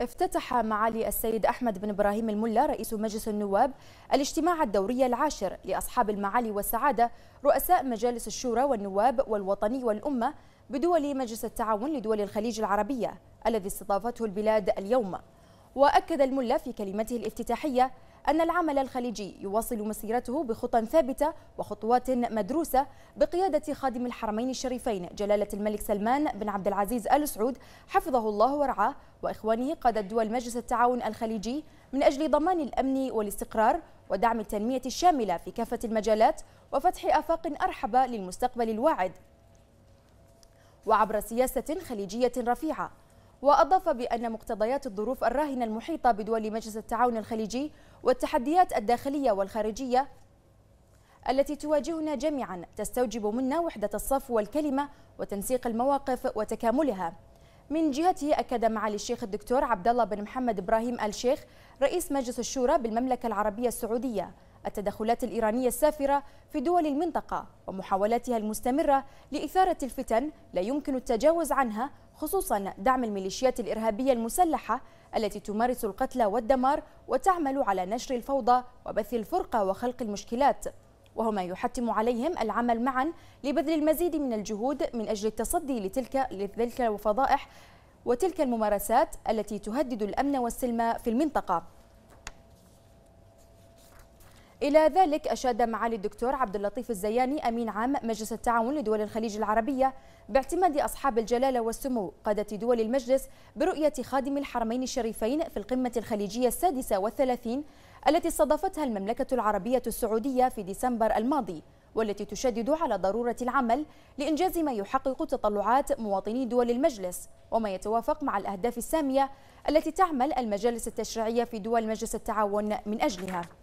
افتتح معالي السيد أحمد بن إبراهيم الملا رئيس مجلس النواب الاجتماع الدوري العاشر لأصحاب المعالي والسعادة رؤساء مجالس الشورى والنواب والوطني والأمة بدول مجلس التعاون لدول الخليج العربية الذي استضافته البلاد اليوم وأكد الملا في كلمته الافتتاحية أن العمل الخليجي يواصل مسيرته بخطى ثابتة وخطوات مدروسة بقيادة خادم الحرمين الشريفين جلالة الملك سلمان بن عبد العزيز آل سعود حفظه الله ورعاه وإخوانه قادة دول مجلس التعاون الخليجي من أجل ضمان الأمن والاستقرار ودعم التنمية الشاملة في كافة المجالات وفتح آفاق أرحب للمستقبل الواعد وعبر سياسة خليجية رفيعة وأضاف بأن مقتضيات الظروف الراهنة المحيطة بدول مجلس التعاون الخليجي والتحديات الداخلية والخارجية التي تواجهنا جميعا تستوجب منا وحدة الصف والكلمة وتنسيق المواقف وتكاملها من جهته أكد معالي الشيخ الدكتور عبد الله بن محمد إبراهيم آل شيخ رئيس مجلس الشورى بالمملكة العربية السعودية التدخلات الإيرانية السافرة في دول المنطقة ومحاولاتها المستمرة لإثارة الفتن لا يمكن التجاوز عنها خصوصا دعم الميليشيات الإرهابية المسلحة التي تمارس القتل والدمار وتعمل على نشر الفوضى وبث الفرقة وخلق المشكلات وهو ما يحتم عليهم العمل معا لبذل المزيد من الجهود من أجل التصدي لتلك, لتلك الفضائح وتلك الممارسات التي تهدد الأمن والسلم في المنطقة إلى ذلك أشاد معالي الدكتور عبد اللطيف الزياني أمين عام مجلس التعاون لدول الخليج العربية باعتماد أصحاب الجلالة والسمو قادة دول المجلس برؤية خادم الحرمين الشريفين في القمة الخليجية السادسة والثلاثين التي استضافتها المملكة العربية السعودية في ديسمبر الماضي والتي تشدد على ضرورة العمل لإنجاز ما يحقق تطلعات مواطني دول المجلس وما يتوافق مع الأهداف السامية التي تعمل المجالس التشريعية في دول مجلس التعاون من أجلها